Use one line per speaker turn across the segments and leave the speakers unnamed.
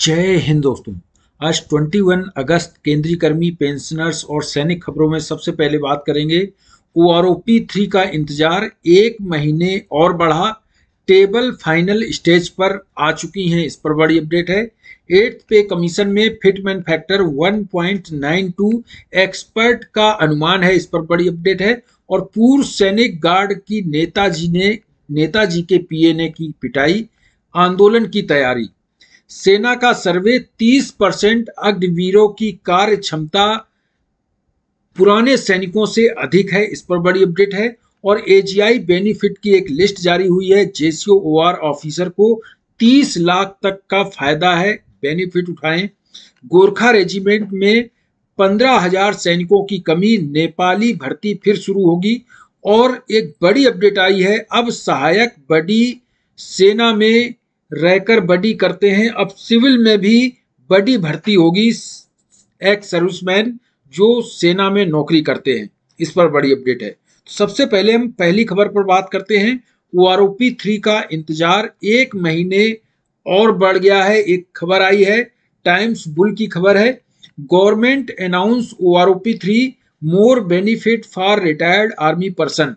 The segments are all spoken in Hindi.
जय हिंद दोस्तों आज 21 अगस्त केंद्रीय कर्मी पेंशनर्स और सैनिक खबरों में सबसे पहले बात करेंगे O R O P three का इंतजार एक महीने और बढ़ा टेबल फाइनल स्टेज पर आ चुकी हैं इस पर बड़ी अपडेट है एट्थ पे कमीशन में फिटमेंट फैक्टर 1.92 एक्सपर्ट का अनुमान है इस पर बड़ी अपडेट है और पूर्व सैनिक गार्ड की नेताजी ने नेताजी के पीए ने की पिटाई आंदोलन की तैयारी सेना का सर्वे 30 परसेंट अग्निवीरों की कार्य क्षमता पुराने सैनिकों से अधिक है इस पर बड़ी अपडेट है और एजीआई बेनिफिट की एक लिस्ट जारी हुई है जेसीओ ओआर ऑफिसर को 30 लाख तक का फायदा है बेनिफिट उठाएं गोरखा रेजिमेंट में पंद्रह हजार सैनिकों की कमी नेपाली भर्ती फिर शुरू होगी और एक बड़ी अपडेट आई है अब सहायक बड़ी सेना में रहकर बडी करते हैं अब सिविल में भी बडी भर्ती होगी एक सर्विसमैन जो सेना में नौकरी करते हैं इस पर बड़ी अपडेट है तो सबसे पहले हम पहली खबर पर बात करते हैं O R O P three का इंतजार एक महीने और बढ़ गया है एक खबर आई है टाइम्स बुल की खबर है government announce O R three more benefit for retired army person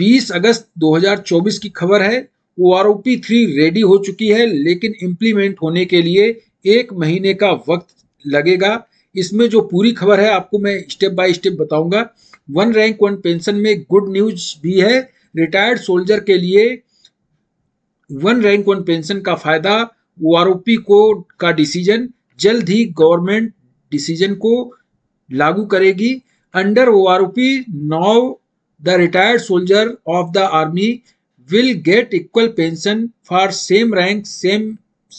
20 अगस्त 2024 की खबर है ओ थ्री रेडी हो चुकी है लेकिन इम्प्लीमेंट होने के लिए एक महीने का वक्त लगेगा इसमें जो पूरी खबर है आपको मैं स्टेप बाय स्टेप बताऊंगा वन रैंक वन पेंशन में गुड न्यूज भी है रिटायर्ड सोल्जर के लिए वन रैंक वन पेंशन का फायदा ओ को का डिसीजन जल्द ही गवर्नमेंट डिसीजन को लागू करेगी under O R O P now the retired soldier of the army will get equal pension for same rank same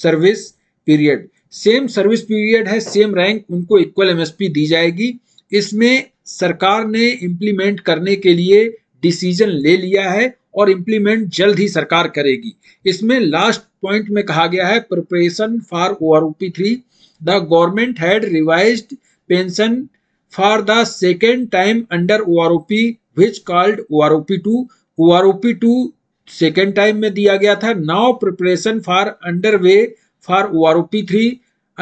service period same service period है सेम रैंक उनको इक्वल एमएसपी दी जाएगी इसमें सरकार ने इम्प्लीमेंट करने के लिए डिसीजन ले लिया है और इम्प्लीमेंट जल्द ही सरकार करेगी इसमें लास्ट पॉइंट में कहा गया है preparation for O R O P three the government had revise pension for the second time under O R O P which called O R O P two O R O P two second time में दिया गया था now preparation for under way for O R O P three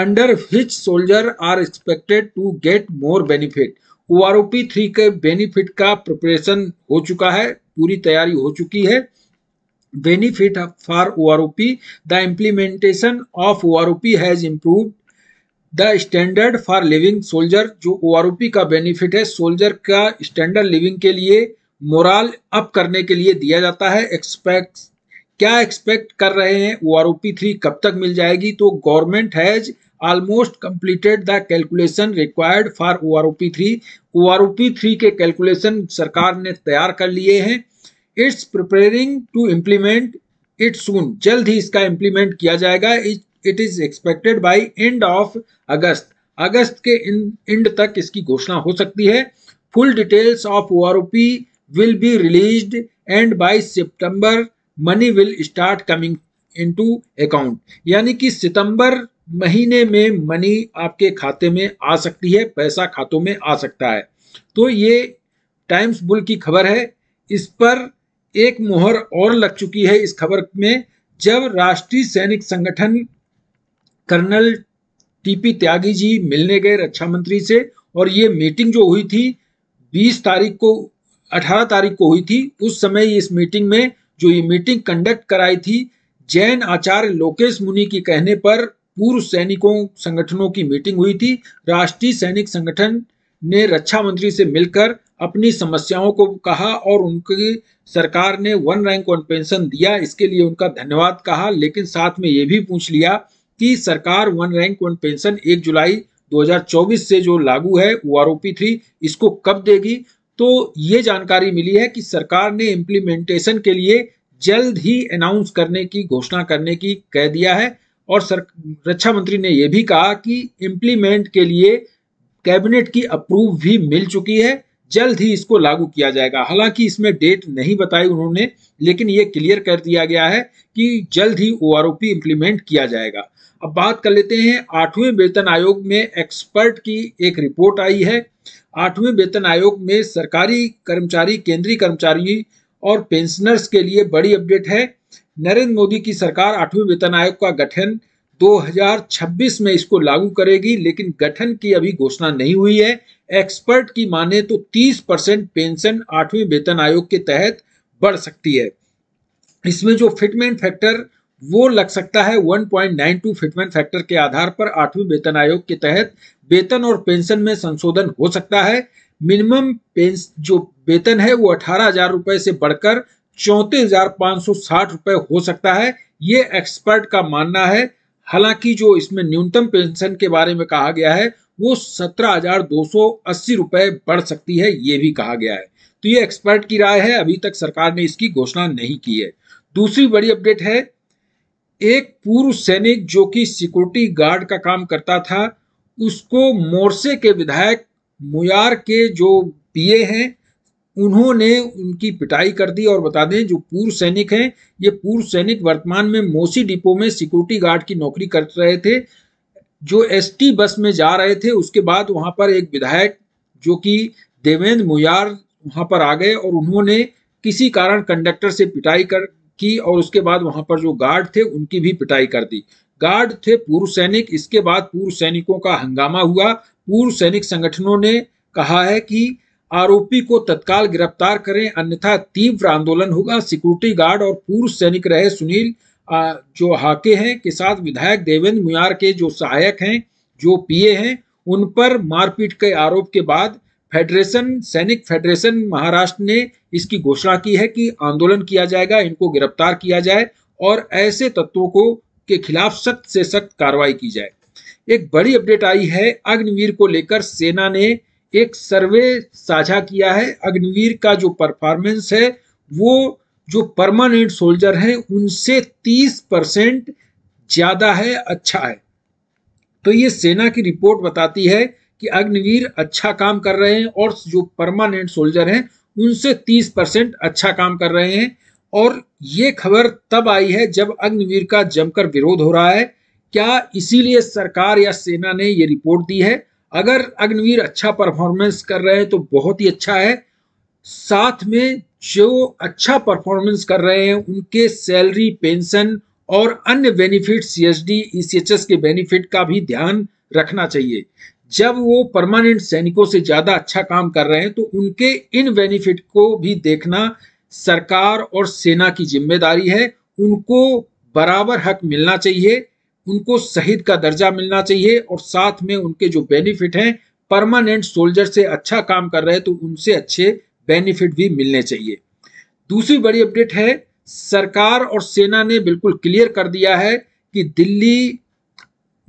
under which soldier are expected to get more benefit O R O P three के बेनिफिट का प्रिपरेशन हो चुका है पूरी तैयारी हो चुकी है benefit for O R O P the implementation of O R O P has improve the standard for living soldier जो ओ आर ओ पी का बेनिफिट है सोल्जर का स्टैंडर्ड लिविंग के लिए मोराल अप करने के लिए दिया जाता है एक्सपेक्ट क्या एक्सपेक्ट कर रहे हैं O R O P three कब तक मिल जाएगी तो government has almost completed the calculation required for O R O P three O R O P three के कैलकुलेशन सरकार ने तैयार कर लिए हैं it's preparing to implement it soon जल्द ही इसका इम्प्लीमेंट किया जाएगा it is expected by end of August अगस्त के एंड तक इसकी घोषणा हो सकती है full details of O R O P will be released and by September money will start coming into account यानी कि सितंबर महीने में मनी आपके खाते में आ सकती है पैसा खातों में आ सकता है तो ये टाइम्स बुल की खबर है इस पर एक मोहर और लग चुकी है इस खबर में जब राष्ट्रीय सैनिक संगठन कर्नल टीपी त्यागी जी मिलने गए रक्षा मंत्री से और ये मीटिंग जो हुई थी 20 तारीख को 18 तारीख को हुई थी उस समय इस मीटिंग में जो ये मीटिंग कंडक्ट कराई थी जैन आचार्य लोकेश मुनि के कहने पर पूर्व सैनिकों संगठनों की मीटिंग हुई थी राष्ट्रीय सैनिक संगठन ने रक्षा मंत्री से मिलकर अपनी समस्याओं को कहा और उनकी सरकार ने वन रैंक वन पेंशन दिया इसके लिए उनका धन्यवाद कहा लेकिन साथ में ये भी पूछ लिया कि सरकार वन रैंक वन पेंशन एक जुलाई 2024 से जो लागू है वो आरोपी थ्री इसको कब देगी तो ये जानकारी मिली है कि सरकार ने इम्प्लीमेंटेशन के लिए जल्द ही अनाउंस करने की घोषणा करने की कह दिया है और सर रक्षा मंत्री ने यह भी कहा कि इम्प्लीमेंट के लिए कैबिनेट की अप्रूव भी मिल चुकी है जल्द ही इसको लागू किया जाएगा हालांकि इसमें डेट नहीं बताई उन्होंने लेकिन ये क्लियर कर दिया गया है कि जल्द ही ओ इम्प्लीमेंट किया जाएगा अब बात कर लेते हैं आठवें वेतन आयोग में एक्सपर्ट की एक रिपोर्ट आई है आठवें वेतन आयोग में सरकारी कर्मचारी केंद्रीय कर्मचारी और पेंशनर्स के लिए बड़ी अपडेट है नरेंद्र मोदी की सरकार आठवें वेतन आयोग का गठन 2026 में इसको लागू करेगी लेकिन गठन की अभी घोषणा नहीं हुई है एक्सपर्ट की माने तो 30 परसेंट पेंशन आठवें वेतन आयोग के तहत बढ़ सकती है इसमें जो फिटमेंट फैक्टर वो लग सकता है 1.92 फिटमेंट फैक्टर के आधार पर आठवें वेतन आयोग के तहत वेतन और पेंशन में संशोधन हो सकता है मिनिमम जो वेतन है वो अठारह हजार रुपए से बढ़कर चौंतीस हजार पाँच सौ साठ रुपए हो सकता है ये एक्सपर्ट का मानना है हालांकि जो इसमें न्यूनतम पेंशन के बारे में कहा गया है वो सत्रह हजार दो सौ अस्सी रुपए बढ़ सकती है ये भी कहा गया है तो ये एक्सपर्ट की राय है अभी तक सरकार ने इसकी घोषणा नहीं की है दूसरी बड़ी अपडेट है एक पूर्व सैनिक जो कि सिक्योरिटी गार्ड का काम करता था उसको मोर्से के विधायक मुयार के जो पीए हैं उन्होंने उनकी पिटाई कर दी और बता दें जो पूर्व सैनिक हैं ये पूर्व सैनिक वर्तमान में मोसी डिपो में सिक्योरिटी गार्ड की नौकरी कर रहे थे जो एसटी बस में जा रहे थे उसके बाद वहाँ पर एक विधायक जो कि देवेंद्र मुयार वहाँ पर आ गए और उन्होंने किसी कारण कंडक्टर से पिटाई कर की और उसके बाद वहाँ पर जो गार्ड थे उनकी भी पिटाई कर दी गार्ड थे पूर्व सैनिक इसके बाद पूर्व सैनिकों का हंगामा हुआ पूर्व सैनिक संगठनों ने कहा है कि आरोपी को तत्काल गिरफ्तार करें अन्यथा तीव्र आंदोलन होगा सिक्योरिटी गार्ड और पूर्व सैनिक रहे सुनील जो हाके हैं के साथ विधायक देवेंद्र मुयार के जो सहायक हैं जो पीए हैं उन पर मारपीट के आरोप के बाद फेडरेशन सैनिक फेडरेशन महाराष्ट्र ने इसकी घोषणा की है कि आंदोलन किया जाएगा इनको गिरफ्तार किया जाए और ऐसे तत्वों को के खिलाफ सख्त से सख्त कार्रवाई की जाए एक बड़ी अपडेट आई है अग्निवीर को लेकर सेना ने एक सर्वे साझा किया है अग्निवीर का जो परफॉर्मेंस है वो जो परमानेंट सोल्जर हैं उनसे 30 परसेंट ज्यादा है अच्छा है तो ये सेना की रिपोर्ट बताती है कि अग्निवीर अच्छा काम कर रहे हैं और जो परमानेंट सोल्जर हैं उनसे 30 परसेंट अच्छा काम कर रहे हैं और ये खबर तब आई है जब अग्निवीर का जमकर विरोध हो रहा है क्या इसीलिए सरकार या सेना ने ये रिपोर्ट दी है अगर अग्निवीर अच्छा परफॉर्मेंस कर रहे हैं तो बहुत ही अच्छा है साथ में जो अच्छा परफॉर्मेंस कर रहे हैं उनके सैलरी पेंशन और अन्य benefit C S D ECHS e के बेनिफिट का भी ध्यान रखना चाहिए जब वो परमानेंट सैनिकों से ज़्यादा अच्छा काम कर रहे हैं तो उनके इन बेनिफिट को भी देखना सरकार और सेना की जिम्मेदारी है उनको बराबर हक मिलना चाहिए उनको शहीद का दर्जा मिलना चाहिए और साथ में उनके जो बेनिफिट हैं परमानेंट सोल्जर से अच्छा काम कर रहे हैं तो उनसे अच्छे बेनिफिट भी मिलने चाहिए दूसरी बड़ी अपडेट है सरकार और सेना ने बिल्कुल क्लियर कर दिया है कि दिल्ली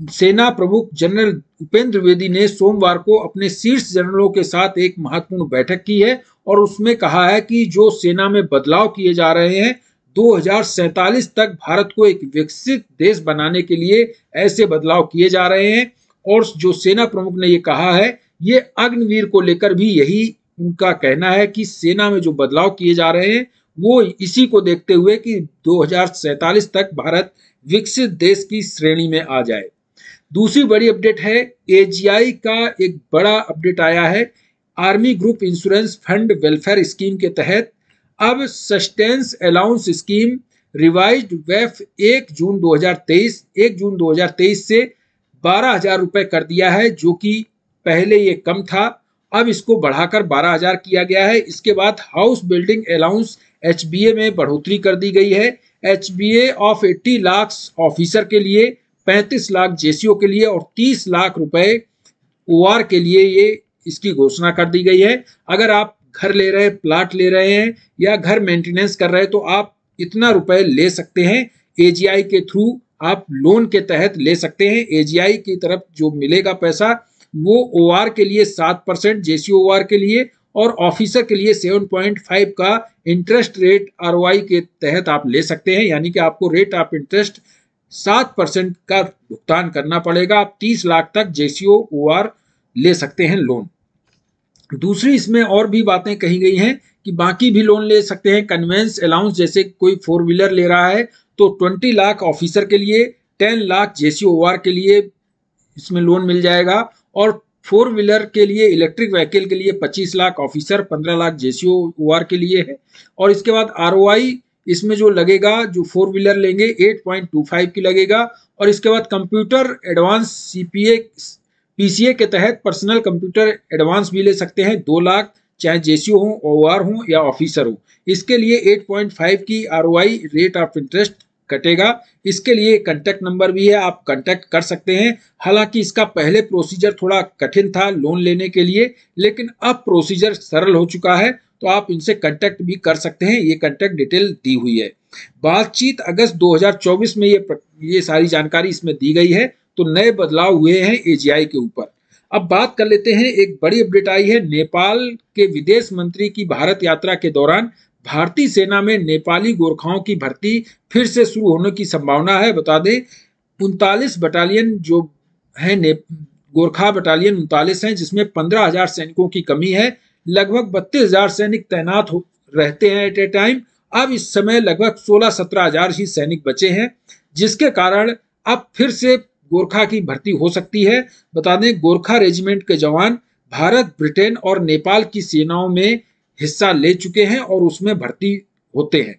सेना प्रमुख जनरल उपेंद्र द्विवेदी ने सोमवार को अपने शीर्ष जनरलों के साथ एक महत्वपूर्ण बैठक की है और उसमें कहा है कि जो सेना में बदलाव किए जा रहे हैं दो तक भारत को एक विकसित देश बनाने के लिए ऐसे बदलाव किए जा रहे हैं और जो सेना प्रमुख ने ये कहा है ये अग्निवीर को लेकर भी यही उनका कहना है कि सेना में जो बदलाव किए जा रहे हैं वो इसी को देखते हुए कि दो तक भारत विकसित देश की श्रेणी में आ जाए दूसरी बड़ी अपडेट है एजीआई का एक बड़ा अपडेट आया है army group insurance fund welfare scheme के तहत अब सस्टेंस अलाउंस स्कीम रिवाइज वेफ 1 जून 2023 1 जून 2023 से बारह हजार रुपये कर दिया है जो कि पहले ये कम था अब इसको बढ़ाकर बारह हजार किया गया है इसके बाद हाउस बिल्डिंग अलाउंस एच में बढ़ोतरी कर दी गई है एच ऑफ एट्टी लाख ऑफिसर के लिए पैंतीस लाख जेसीओ के लिए और तीस लाख रुपए ओ के लिए ये इसकी घोषणा कर दी गई है अगर आप घर ले रहे हैं प्लाट ले रहे हैं या घर मेंटेनेंस कर रहे हैं तो आप इतना रुपए ले सकते हैं एजीआई के थ्रू आप लोन के तहत ले सकते हैं एजीआई की तरफ जो मिलेगा पैसा वो ओ के लिए सात परसेंट जेसीओ के लिए और ऑफिसर के लिए सेवन पॉइंट फाइव का इंटरेस्ट रेट आर के तहत आप ले सकते हैं यानी कि आपको रेट ऑफ आप इंटरेस्ट सात परसेंट का भुगतान करना पड़ेगा आप तीस लाख तक जेसीओ ओ ले सकते हैं लोन दूसरी इसमें और भी बातें कही गई हैं कि बाकी भी लोन ले सकते हैं कन्वेंस अलाउंस जैसे कोई फोर व्हीलर ले रहा है तो ट्वेंटी लाख ऑफिसर के लिए टेन लाख जेसीओ के लिए इसमें लोन मिल जाएगा और फोर व्हीलर के लिए इलेक्ट्रिक व्हीकल के लिए पच्चीस लाख ऑफिसर पंद्रह लाख जेसीओ के लिए है और इसके बाद आर इसमें जो लगेगा जो फोर व्हीलर लेंगे 8.25 की लगेगा और इसके बाद कंप्यूटर एडवांस सीपीए पीसीए के तहत पर्सनल कंप्यूटर एडवांस भी ले सकते हैं दो लाख चाहे जेसीओ हो आर हो या ऑफिसर हो इसके लिए 8.5 की आरओआई रेट ऑफ इंटरेस्ट कटेगा इसके लिए कंटेक्ट नंबर भी है आप कॉन्टैक्ट कर सकते हैं हालांकि इसका पहले प्रोसीजर थोड़ा कठिन था लोन लेने के लिए लेकिन अब प्रोसीजर सरल हो चुका है तो आप इनसे कांटेक्ट भी कर सकते हैं ये कांटेक्ट डिटेल दी हुई है बातचीत अगस्त 2024 में ये ये सारी जानकारी इसमें दी गई है तो नए बदलाव हुए हैं एजीआई के ऊपर अब बात कर लेते हैं एक बड़ी अपडेट आई है नेपाल के विदेश मंत्री की भारत यात्रा के दौरान भारतीय सेना में नेपाली गोरखाओं की भर्ती फिर से शुरू होने की संभावना है बता दें उनतालीस बटालियन जो है गोरखा बटालियन उनतालीस है जिसमें पंद्रह हजार सैनिकों की कमी है लगभग बत्तीस हजार सैनिक तैनात हो रहते हैं एट ए टाइम अब इस समय लगभग सोलह सत्रह हजार ही सैनिक बचे हैं जिसके कारण अब फिर से गोरखा की भर्ती हो सकती है बता दें गोरखा रेजिमेंट के जवान भारत ब्रिटेन और नेपाल की सेनाओं में हिस्सा ले चुके हैं और उसमें भर्ती होते हैं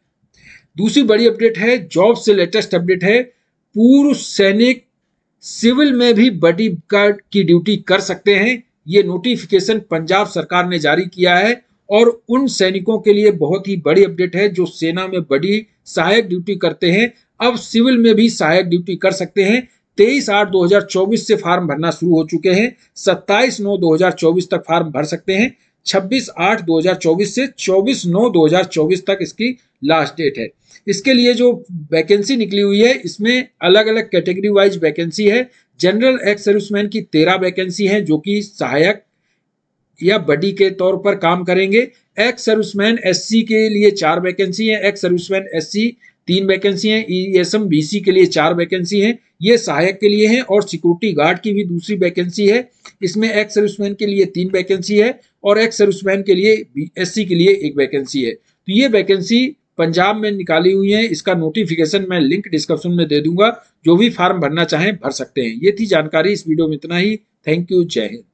दूसरी बड़ी अपडेट है जॉब से लेटेस्ट अपडेट है पूर्व सैनिक सिविल में भी बडी गार्ड की ड्यूटी कर सकते हैं ये नोटिफिकेशन पंजाब सरकार ने जारी किया है और उन सैनिकों के लिए बहुत ही बड़ी अपडेट है जो सेना में बड़ी सहायक ड्यूटी करते हैं अब सिविल में भी सहायक ड्यूटी कर सकते हैं तेईस आठ 2024 से फॉर्म भरना शुरू हो चुके हैं सत्ताईस नौ 2024 तक फॉर्म भर सकते हैं 26 आठ 2024 से 24 नौ 2024 तक इसकी लास्ट डेट है इसके लिए जो वैकेंसी निकली हुई है इसमें अलग अलग कैटेगरी वाइज वैकेंसी है जनरल एक्स सर्विसमैन की तेरह वैकेंसी है जो कि सहायक या बडी के तौर पर काम करेंगे एक्स सर्विसमैन एससी के लिए चार वैकेंसी है एक्स सर्विसमैन एससी तीन वैकेंसी हैं ईएसएम e बीसी के लिए चार वैकेंसी हैं ये सहायक के लिए हैं और सिक्योरिटी गार्ड की भी दूसरी वैकेंसी है इसमें एक्स सर्विसमैन के लिए तीन वैकेंसी है और एक्स सर्विसमैन के लिए एससी के लिए एक वैकेंसी है तो ये वैकेंसी पंजाब में निकाली हुई है इसका नोटिफिकेशन मैं लिंक डिस्क्रिप्शन में दे दूंगा जो भी फॉर्म भरना चाहें भर सकते हैं ये थी जानकारी इस वीडियो में इतना ही थैंक यू जय हिंद